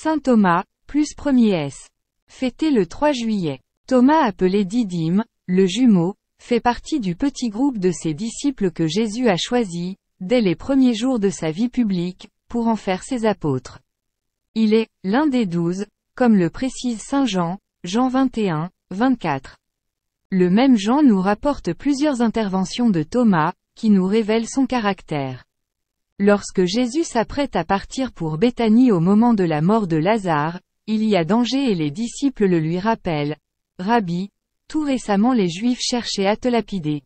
Saint Thomas, plus 1 S. Fêté le 3 juillet. Thomas appelé Didyme, le jumeau, fait partie du petit groupe de ses disciples que Jésus a choisi, dès les premiers jours de sa vie publique, pour en faire ses apôtres. Il est, l'un des douze, comme le précise Saint Jean, Jean 21, 24. Le même Jean nous rapporte plusieurs interventions de Thomas, qui nous révèlent son caractère. Lorsque Jésus s'apprête à partir pour Béthanie au moment de la mort de Lazare, il y a danger et les disciples le lui rappellent. Rabbi, tout récemment les Juifs cherchaient à te lapider.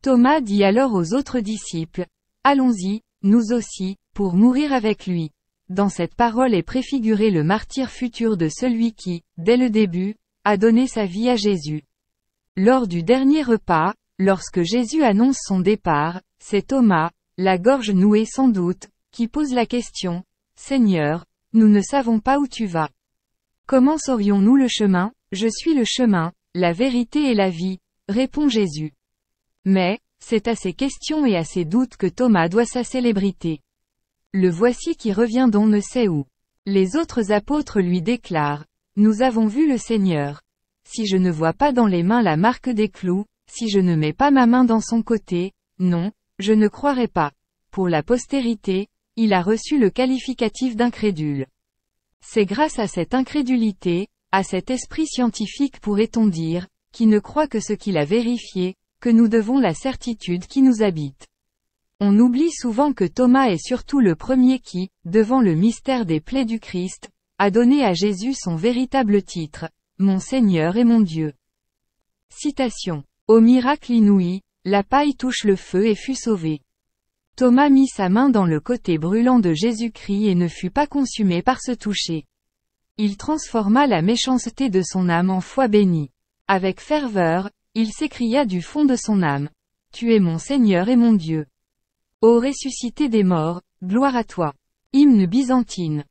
Thomas dit alors aux autres disciples, Allons-y, nous aussi, pour mourir avec lui. Dans cette parole est préfiguré le martyr futur de celui qui, dès le début, a donné sa vie à Jésus. Lors du dernier repas, lorsque Jésus annonce son départ, c'est Thomas, la gorge nouée sans doute, qui pose la question, Seigneur, nous ne savons pas où tu vas. Comment saurions-nous le chemin Je suis le chemin, la vérité et la vie, répond Jésus. Mais, c'est à ces questions et à ces doutes que Thomas doit sa célébrité. Le voici qui revient d'on ne sait où. Les autres apôtres lui déclarent, Nous avons vu le Seigneur. Si je ne vois pas dans les mains la marque des clous, si je ne mets pas ma main dans son côté, non, je ne croirai pas. Pour la postérité, il a reçu le qualificatif d'incrédule. C'est grâce à cette incrédulité, à cet esprit scientifique pourrait-on dire, qui ne croit que ce qu'il a vérifié, que nous devons la certitude qui nous habite. On oublie souvent que Thomas est surtout le premier qui, devant le mystère des plaies du Christ, a donné à Jésus son véritable titre, Mon Seigneur et mon Dieu. Citation. Au miracle inouï, la paille touche le feu et fut sauvée. Thomas mit sa main dans le côté brûlant de Jésus-Christ et ne fut pas consumé par ce toucher. Il transforma la méchanceté de son âme en foi bénie. Avec ferveur, il s'écria du fond de son âme. Tu es mon Seigneur et mon Dieu. Ô ressuscité des morts, gloire à toi. Hymne byzantine.